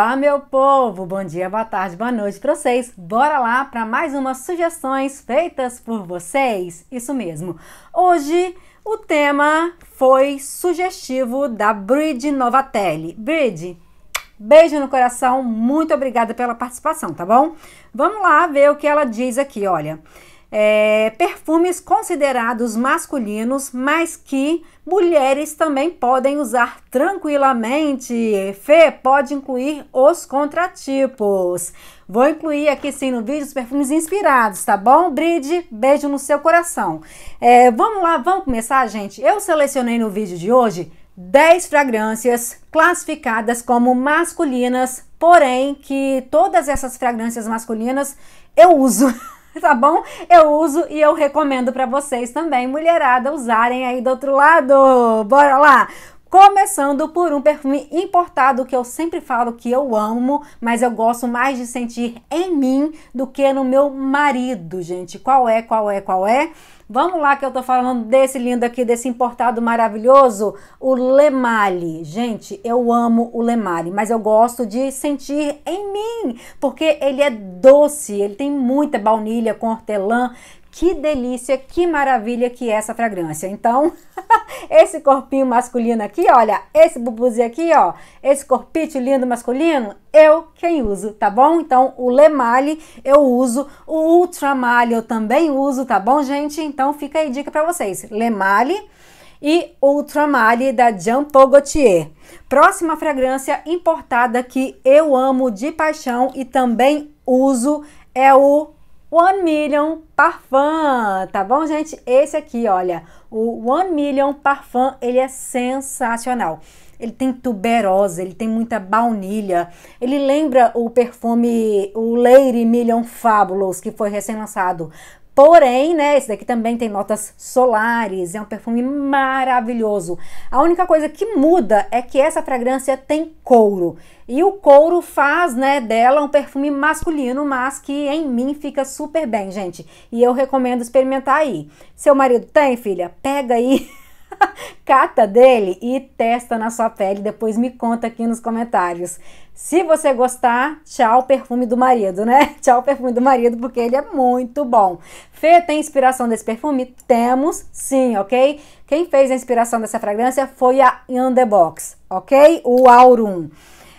Olá, meu povo! Bom dia, boa tarde, boa noite para vocês. Bora lá para mais umas sugestões feitas por vocês. Isso mesmo. Hoje o tema foi sugestivo da Bridge Novatelli. Bridge, beijo no coração, muito obrigada pela participação, tá bom? Vamos lá ver o que ela diz aqui, olha é, perfumes considerados masculinos, mas que mulheres também podem usar tranquilamente. Fê, pode incluir os contratipos. Vou incluir aqui sim no vídeo os perfumes inspirados, tá bom? Bride, beijo no seu coração. É, vamos lá, vamos começar, gente? Eu selecionei no vídeo de hoje 10 fragrâncias classificadas como masculinas, porém que todas essas fragrâncias masculinas eu uso. tá bom? Eu uso e eu recomendo para vocês também, mulherada, usarem aí do outro lado. Bora lá! Começando por um perfume importado que eu sempre falo que eu amo, mas eu gosto mais de sentir em mim do que no meu marido, gente. Qual é, qual é, qual é? Vamos lá que eu tô falando desse lindo aqui, desse importado maravilhoso, o Lemale. Gente, eu amo o Lemale, mas eu gosto de sentir em mim, porque ele é doce, ele tem muita baunilha com hortelã que delícia, que maravilha que é essa fragrância. Então, esse corpinho masculino aqui, olha, esse bubuzinho aqui, ó, esse corpite lindo masculino, eu quem uso, tá bom? Então, o Lemale eu uso, o Ultra Male eu também uso, tá bom, gente? Então, fica aí dica para vocês. Lemale e Ultra Male da Jean Paul Gaultier. Próxima fragrância importada que eu amo de paixão e também uso é o One Million Parfum, tá bom, gente? Esse aqui, olha, o One Million Parfum, ele é sensacional. Ele tem tuberosa, ele tem muita baunilha. Ele lembra o perfume, o Lady Million Fabulous, que foi recém-lançado. Porém, né, esse daqui também tem notas solares, é um perfume maravilhoso. A única coisa que muda é que essa fragrância tem couro. E o couro faz, né, dela um perfume masculino, mas que em mim fica super bem, gente. E eu recomendo experimentar aí. Seu marido tem, filha? Pega aí. Cata dele e testa na sua pele, depois me conta aqui nos comentários. Se você gostar, tchau perfume do marido, né? Tchau perfume do marido, porque ele é muito bom. Fê, tem inspiração desse perfume? Temos sim, ok? Quem fez a inspiração dessa fragrância foi a In The Box, ok? O Aurum.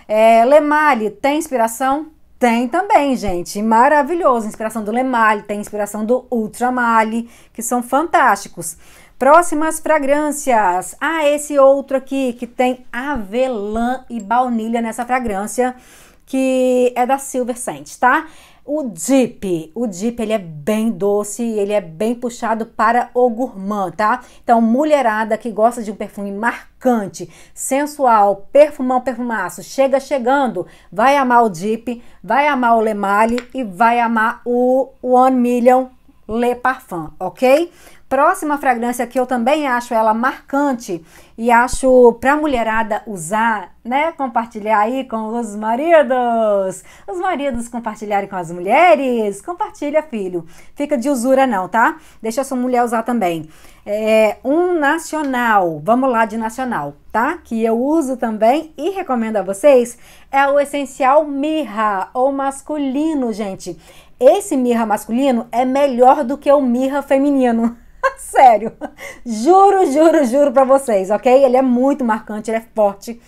É, Lemali, tem inspiração? Tem também, gente. Maravilhoso. Inspiração do Lemale, tem inspiração do Ultramale, que são fantásticos. Próximas fragrâncias. Ah, esse outro aqui que tem avelã e baunilha nessa fragrância, que é da Silver Scent, tá? O dip, o dip ele é bem doce, ele é bem puxado para o gourmand, tá? Então, mulherada que gosta de um perfume marcante, sensual, perfumão, perfumaço, chega chegando, vai amar o dip, vai amar o Le Male e vai amar o One Million Le Parfum, ok? Próxima fragrância que eu também acho ela marcante e acho pra mulherada usar, né? Compartilhar aí com os maridos. Os maridos compartilharem com as mulheres. Compartilha, filho. Fica de usura não, tá? Deixa a sua mulher usar também. É, um nacional, vamos lá de nacional, tá? Que eu uso também e recomendo a vocês. É o essencial mirra ou masculino, gente. Esse mirra masculino é melhor do que o mirra feminino. Sério. Juro, juro, juro pra vocês, ok? Ele é muito marcante, ele é forte.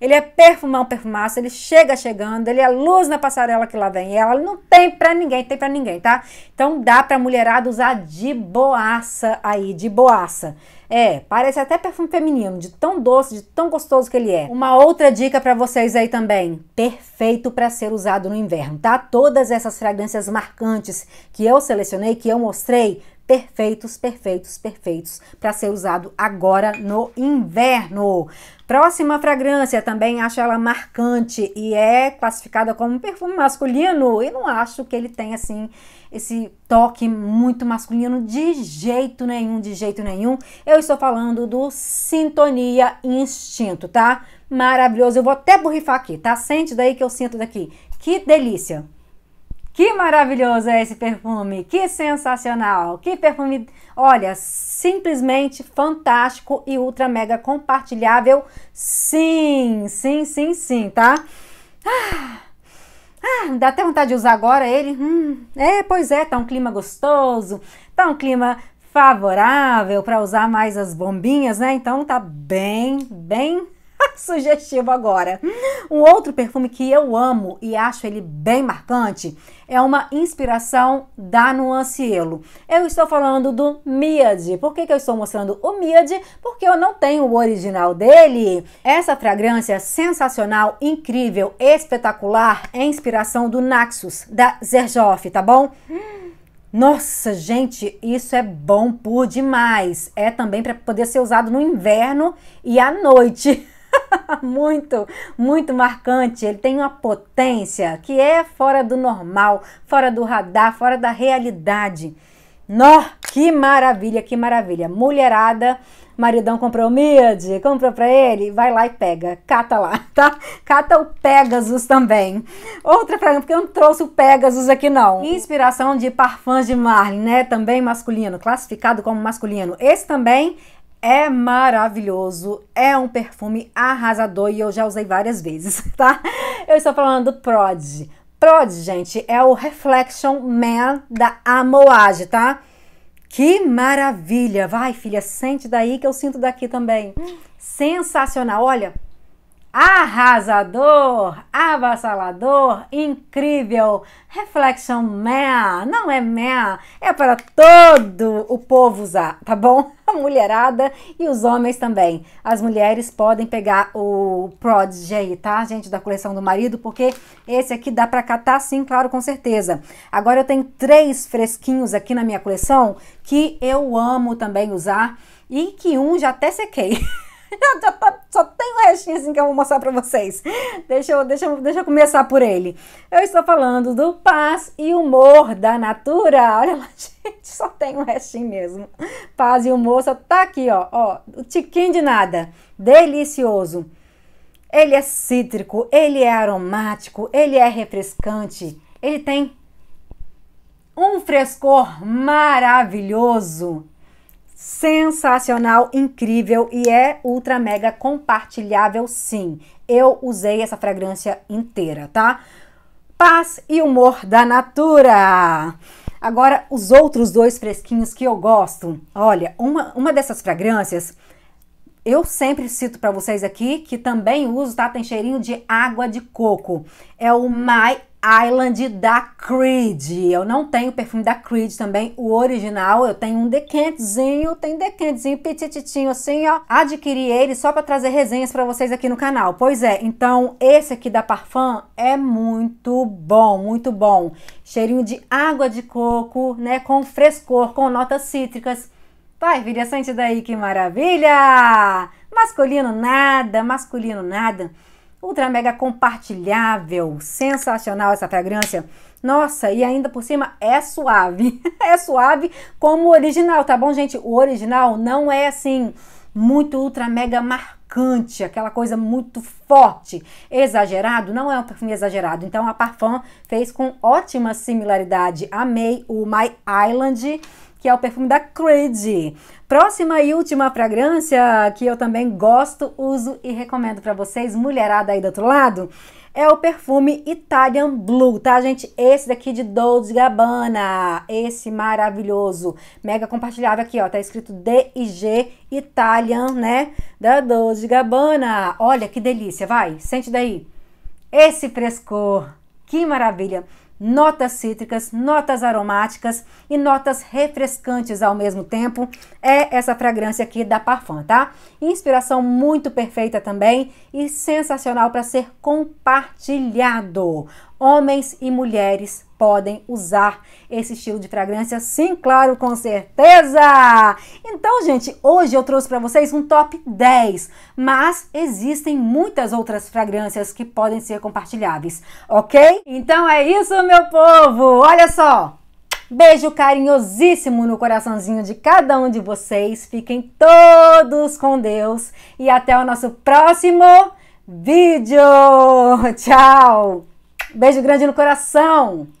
Ele é perfumão, perfumaço, ele chega chegando, ele é luz na passarela que lá vem ela, não tem pra ninguém, tem pra ninguém, tá? Então dá pra mulherada usar de boaça aí, de boaça. É, parece até perfume feminino, de tão doce, de tão gostoso que ele é. Uma outra dica para vocês aí também, perfeito para ser usado no inverno, tá? Todas essas fragrâncias marcantes que eu selecionei, que eu mostrei, perfeitos, perfeitos, perfeitos para ser usado agora no inverno. Próxima fragrância, também acho ela marcante e é classificada como perfume masculino. E não acho que ele tem assim esse toque muito masculino de jeito nenhum, de jeito nenhum. Eu estou falando do Sintonia Instinto, tá? Maravilhoso. Eu vou até borrifar aqui, tá? Sente daí que eu sinto daqui. Que delícia. Que maravilhoso é esse perfume, que sensacional, que perfume, olha, simplesmente fantástico e ultra mega compartilhável, sim, sim, sim, sim, tá? Ah, ah dá até vontade de usar agora ele, hum, é, pois é, tá um clima gostoso, tá um clima favorável para usar mais as bombinhas, né? Então tá bem, bem sugestivo agora. Um outro perfume que eu amo e acho ele bem marcante é uma inspiração da Nuancielo. Eu estou falando do Miad. Por que, que eu estou mostrando o Miad? Porque eu não tenho o original dele. Essa fragrância sensacional, incrível, espetacular é inspiração do Naxos, da Zerjoff, tá bom? Nossa, gente, isso é bom por demais. É também para poder ser usado no inverno e à noite. muito, muito marcante. Ele tem uma potência que é fora do normal, fora do radar, fora da realidade. Nó, que maravilha, que maravilha. Mulherada, maridão comprou mid, comprou pra ele, vai lá e pega, cata lá, tá? Cata o Pegasus também. Outra pergunta, porque eu não trouxe o Pegasus aqui não. Inspiração de Parfums de Marlin, né? Também masculino, classificado como masculino. Esse também é maravilhoso, é um perfume arrasador e eu já usei várias vezes, tá? Eu estou falando do Prod. Prod, gente, é o Reflection Man da Amouage, tá? Que maravilha! Vai, filha, sente daí que eu sinto daqui também. Hum. Sensacional! Olha, arrasador, avassalador, incrível. Reflection Man, não é man, é para todo o povo usar, tá bom? A mulherada e os homens também. As mulheres podem pegar o Prodigy tá, gente, da coleção do marido, porque esse aqui dá para catar sim, claro, com certeza. Agora eu tenho três fresquinhos aqui na minha coleção que eu amo também usar e que um já até sequei. Só tem um restinho assim que eu vou mostrar pra vocês. Deixa eu, deixa, eu, deixa eu começar por ele. Eu estou falando do Paz e Humor da Natura. Olha lá, gente, só tem um restinho mesmo. Paz e Humor só tá aqui, ó. ó o tiquinho de nada. Delicioso. Ele é cítrico, ele é aromático, ele é refrescante. Ele tem um frescor maravilhoso sensacional, incrível e é ultra mega compartilhável sim. Eu usei essa fragrância inteira, tá? Paz e humor da Natura. Agora os outros dois fresquinhos que eu gosto. Olha, uma uma dessas fragrâncias eu sempre cito para vocês aqui que também uso, tá? Tem cheirinho de água de coco. É o My Island da Creed. Eu não tenho perfume da Creed também, o original. Eu tenho um decantzinho, tem decantzinho petititinho assim, ó. Adquiri ele só para trazer resenhas para vocês aqui no canal. Pois é, então esse aqui da Parfum é muito bom, muito bom. Cheirinho de água de coco, né, com frescor, com notas cítricas. Vai, vira sente daí, que maravilha! Masculino nada, masculino nada. Ultra mega compartilhável, sensacional essa fragrância. Nossa, e ainda por cima é suave. é suave como o original, tá bom, gente? O original não é assim muito ultra mega marcante, aquela coisa muito forte, exagerado, não é um perfume exagerado. Então a Parfum fez com ótima similaridade. Amei o My Island que é o perfume da Creed. Próxima e última fragrância que eu também gosto, uso e recomendo para vocês, mulherada aí do outro lado, é o perfume Italian Blue, tá, gente? Esse daqui de Dolce Gabbana, esse maravilhoso, mega compartilhável aqui, ó, tá escrito D e G Italian, né, da Dolce Gabbana. Olha que delícia, vai, sente daí. Esse frescor, que maravilha notas cítricas, notas aromáticas e notas refrescantes ao mesmo tempo. É essa fragrância aqui da Parfum, tá? Inspiração muito perfeita também e sensacional para ser compartilhado. Homens e mulheres podem usar esse estilo de fragrância, sim, claro, com certeza! Então, gente, hoje eu trouxe para vocês um top 10, mas existem muitas outras fragrâncias que podem ser compartilháveis, ok? Então é isso, meu povo! Olha só! Beijo carinhosíssimo no coraçãozinho de cada um de vocês. Fiquem todos com Deus e até o nosso próximo vídeo. Tchau! Beijo grande no coração!